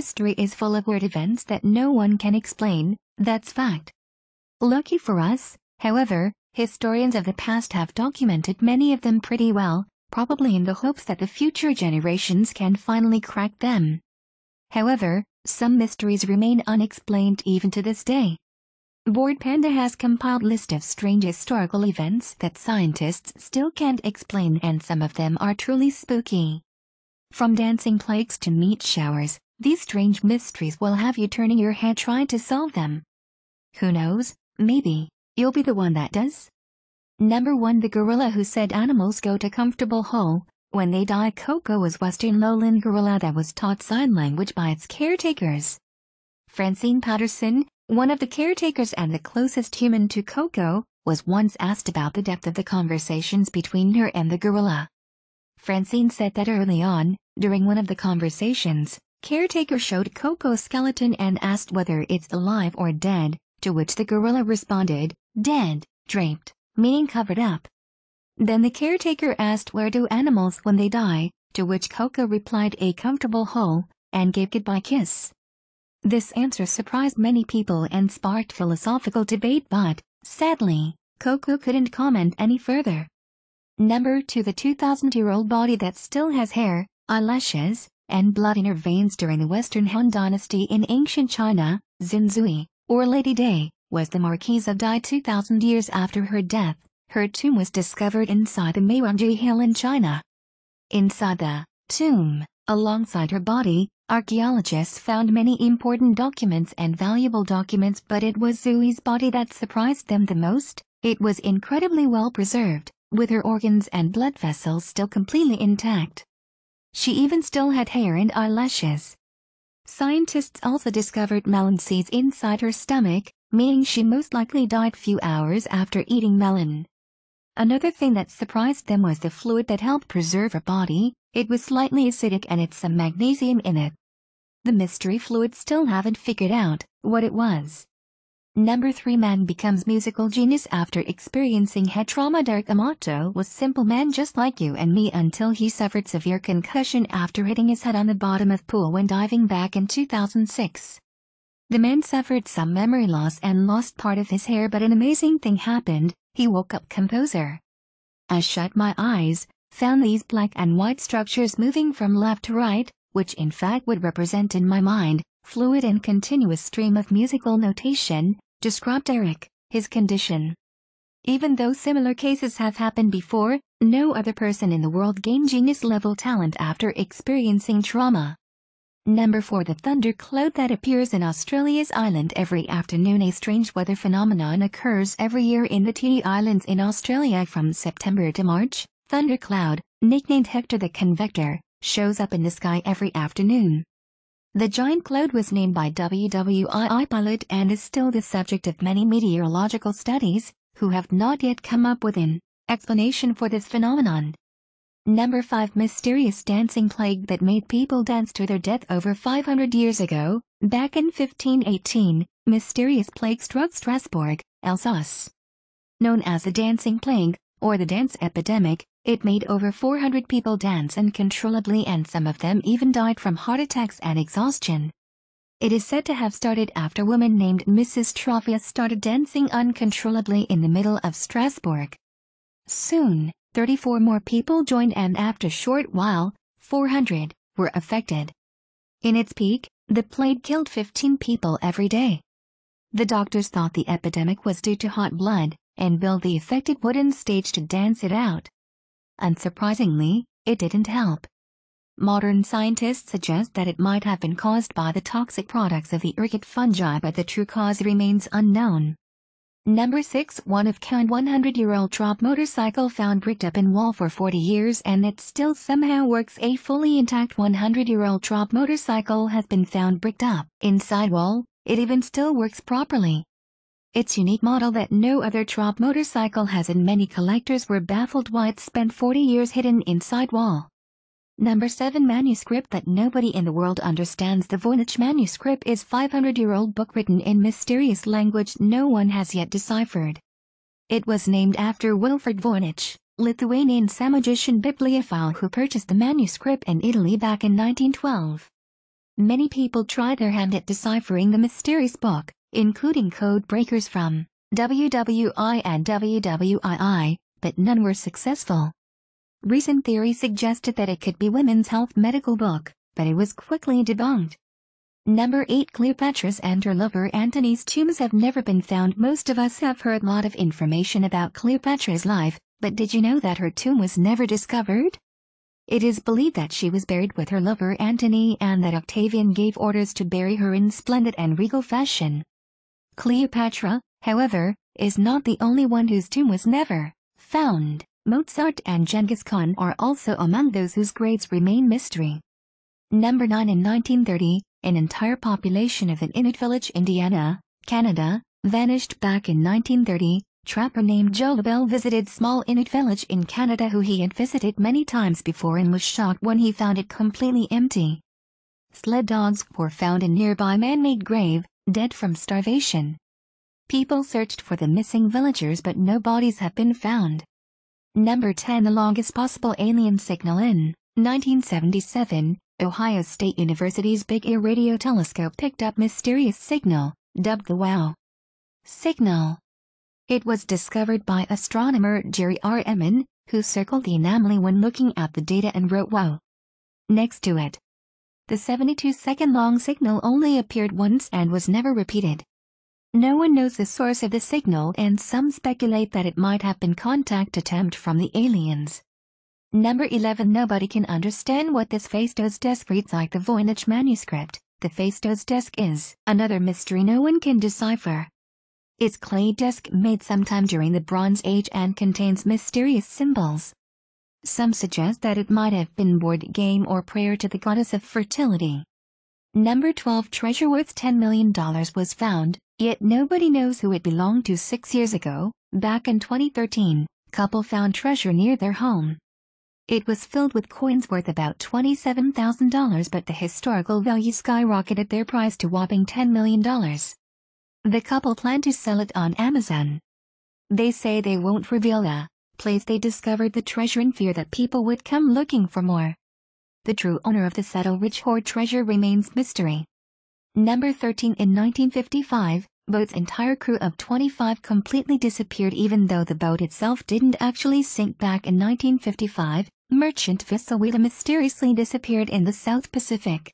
History is full of weird events that no one can explain, that's fact. Lucky for us, however, historians of the past have documented many of them pretty well, probably in the hopes that the future generations can finally crack them. However, some mysteries remain unexplained even to this day. Board Panda has compiled list of strange historical events that scientists still can't explain and some of them are truly spooky. From dancing plagues to meat showers, these strange mysteries will have you turning your head trying to solve them. Who knows, maybe, you'll be the one that does. Number 1 The gorilla who said animals go to comfortable hole when they die Coco was western lowland gorilla that was taught sign language by its caretakers. Francine Patterson, one of the caretakers and the closest human to Coco, was once asked about the depth of the conversations between her and the gorilla. Francine said that early on, during one of the conversations, Caretaker showed Coco's skeleton and asked whether it's alive or dead, to which the gorilla responded, dead, draped, meaning covered up. Then the caretaker asked where do animals when they die, to which Coco replied a comfortable hole, and gave goodbye kiss. This answer surprised many people and sparked philosophical debate but, sadly, Coco couldn't comment any further. Number 2 The 2,000-year-old body that still has hair, eyelashes, and blood in her veins during the Western Han Dynasty in ancient China, Xinzui, or Lady Day, was the Marquise of Dai 2,000 years after her death. Her tomb was discovered inside the Meirongji Hill in China. Inside the tomb, alongside her body, archaeologists found many important documents and valuable documents but it was Zui's body that surprised them the most. It was incredibly well preserved, with her organs and blood vessels still completely intact. She even still had hair and eyelashes. Scientists also discovered melon seeds inside her stomach, meaning she most likely died few hours after eating melon. Another thing that surprised them was the fluid that helped preserve her body. It was slightly acidic and it's some magnesium in it. The mystery fluid still haven't figured out what it was. Number 3 Man becomes musical genius after experiencing head trauma Derek Amato was simple man just like you and me until he suffered severe concussion after hitting his head on the bottom of pool when diving back in 2006. The man suffered some memory loss and lost part of his hair but an amazing thing happened, he woke up composer. I shut my eyes, found these black and white structures moving from left to right, which in fact would represent in my mind, fluid and continuous stream of musical notation, described Eric, his condition. Even though similar cases have happened before, no other person in the world gained genius-level talent after experiencing trauma. Number 4 The thundercloud that appears in Australia's island every afternoon A strange weather phenomenon occurs every year in the Tini Islands in Australia from September to March. Thundercloud, nicknamed Hector the Convector, shows up in the sky every afternoon. The giant cloud was named by WWII pilot and is still the subject of many meteorological studies, who have not yet come up with an explanation for this phenomenon. Number 5 Mysterious dancing plague that made people dance to their death over 500 years ago, back in 1518, mysterious plague struck Strasbourg, Alsace. Known as the dancing plague, or the dance epidemic, it made over 400 people dance uncontrollably and some of them even died from heart attacks and exhaustion. It is said to have started after a woman named Mrs. Trophia started dancing uncontrollably in the middle of Strasbourg. Soon, 34 more people joined and after a short while, 400 were affected. In its peak, the plague killed 15 people every day. The doctors thought the epidemic was due to hot blood and built the affected wooden stage to dance it out. Unsurprisingly, it didn't help. Modern scientists suggest that it might have been caused by the toxic products of the ergot fungi but the true cause remains unknown. Number 6 One of kind 100-year-old drop motorcycle found bricked up in wall for 40 years and it still somehow works A fully intact 100-year-old drop motorcycle has been found bricked up inside wall, it even still works properly. Its unique model that no other Trop motorcycle has and many collectors were baffled why it spent 40 years hidden inside wall. Number 7 Manuscript that nobody in the world understands The Voynich manuscript is 500-year-old book written in mysterious language no one has yet deciphered. It was named after Wilfred Voynich, Lithuanian Samogitian bibliophile who purchased the manuscript in Italy back in 1912. Many people try their hand at deciphering the mysterious book, including code breakers from WWI and WWII, but none were successful. Recent theory suggested that it could be Women's Health Medical Book, but it was quickly debunked. Number 8 Cleopatra's and her lover Antony's tombs have never been found. Most of us have heard a lot of information about Cleopatra's life, but did you know that her tomb was never discovered? It is believed that she was buried with her lover Antony and that Octavian gave orders to bury her in splendid and regal fashion. Cleopatra, however, is not the only one whose tomb was never found. Mozart and Genghis Khan are also among those whose graves remain mystery. Number 9 In 1930, an entire population of an Inuit village, Indiana, Canada, vanished back in 1930. Trapper named Joe Bell visited small Inuit village in Canada who he had visited many times before and was shocked when he found it completely empty. Sled dogs were found in nearby man-made grave, dead from starvation. People searched for the missing villagers but no bodies have been found. Number 10 The longest possible alien signal in 1977, Ohio State University's Big Ear radio telescope picked up mysterious signal, dubbed the WOW signal. It was discovered by astronomer Jerry R. Emin, who circled the anomaly when looking at the data and wrote WOW next to it. The 72-second long signal only appeared once and was never repeated. No one knows the source of the signal and some speculate that it might have been contact attempt from the aliens. Number 11 Nobody can understand what this Phaistos desk reads like the Voynich manuscript. The Phaistos desk is another mystery no one can decipher. Its clay desk made sometime during the Bronze Age and contains mysterious symbols, some suggest that it might have been board game or prayer to the goddess of fertility. Number 12 treasure worth $10 million was found, yet nobody knows who it belonged to six years ago. Back in 2013, couple found treasure near their home. It was filled with coins worth about $27,000 but the historical value skyrocketed their price to whopping $10 million. The couple plan to sell it on Amazon. They say they won't reveal a place they discovered the treasure in fear that people would come looking for more. The true owner of the Settle Rich hoard treasure remains mystery. Number 13 In 1955, boat's entire crew of 25 completely disappeared even though the boat itself didn't actually sink back in 1955, merchant vessel Weta mysteriously disappeared in the South Pacific.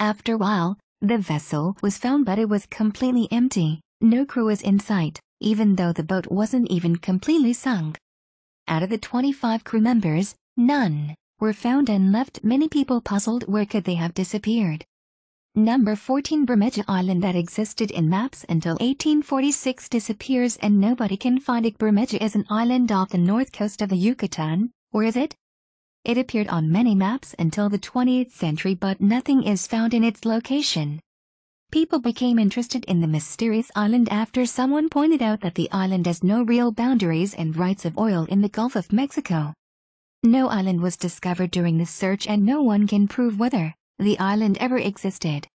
After a while, the vessel was found but it was completely empty, no crew was in sight, even though the boat wasn't even completely sunk. Out of the 25 crew members, none were found and left many people puzzled where could they have disappeared. Number 14 Bermeja Island that existed in maps until 1846 disappears and nobody can find it. Bermeja is an island off the north coast of the Yucatan, or is it? It appeared on many maps until the 20th century but nothing is found in its location people became interested in the mysterious island after someone pointed out that the island has no real boundaries and rights of oil in the Gulf of Mexico. No island was discovered during this search and no one can prove whether the island ever existed.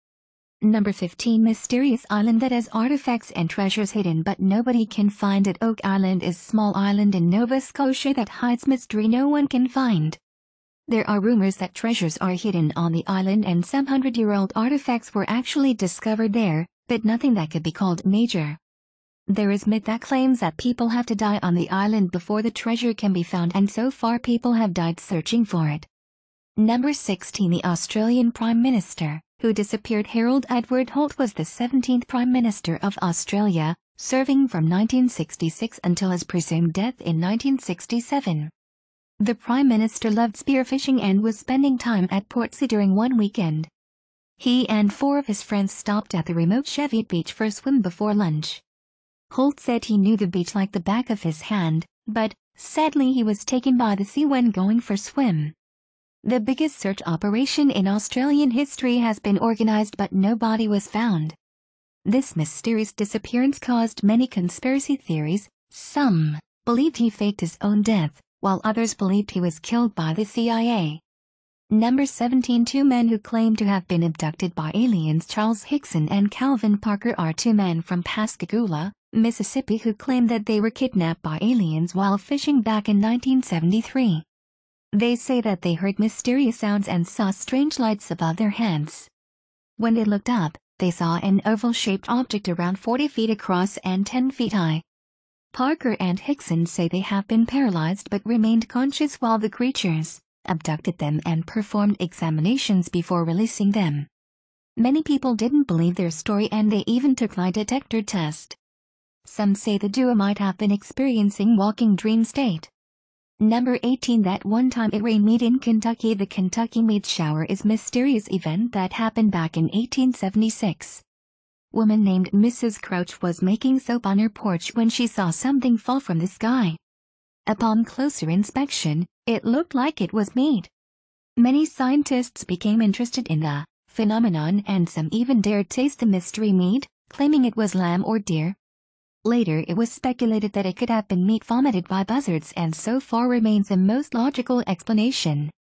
Number 15 Mysterious island that has artifacts and treasures hidden but nobody can find it Oak Island is small island in Nova Scotia that hides mystery no one can find. There are rumors that treasures are hidden on the island and some hundred-year-old artifacts were actually discovered there, but nothing that could be called major. There is myth that claims that people have to die on the island before the treasure can be found and so far people have died searching for it. Number 16 The Australian Prime Minister, who disappeared Harold Edward Holt was the 17th Prime Minister of Australia, serving from 1966 until his presumed death in 1967. The Prime Minister loved spearfishing and was spending time at Portsea during one weekend. He and four of his friends stopped at the remote Cheviot beach for a swim before lunch. Holt said he knew the beach like the back of his hand, but, sadly he was taken by the sea when going for swim. The biggest search operation in Australian history has been organised but no body was found. This mysterious disappearance caused many conspiracy theories. Some believed he faked his own death, while others believed he was killed by the CIA. Number 17 Two men who claim to have been abducted by aliens Charles Hickson and Calvin Parker are two men from Pascagoula, Mississippi who claim that they were kidnapped by aliens while fishing back in 1973. They say that they heard mysterious sounds and saw strange lights above their heads. When they looked up, they saw an oval-shaped object around 40 feet across and 10 feet high. Parker and Hickson say they have been paralyzed but remained conscious while the creatures abducted them and performed examinations before releasing them. Many people didn't believe their story and they even took lie detector test. Some say the duo might have been experiencing walking dream state. Number 18 That one time it rained meat in Kentucky The Kentucky meat shower is mysterious event that happened back in 1876 woman named Mrs. Crouch was making soap on her porch when she saw something fall from the sky. Upon closer inspection, it looked like it was meat. Many scientists became interested in the phenomenon and some even dared taste the mystery meat, claiming it was lamb or deer. Later it was speculated that it could have been meat vomited by buzzards and so far remains the most logical explanation.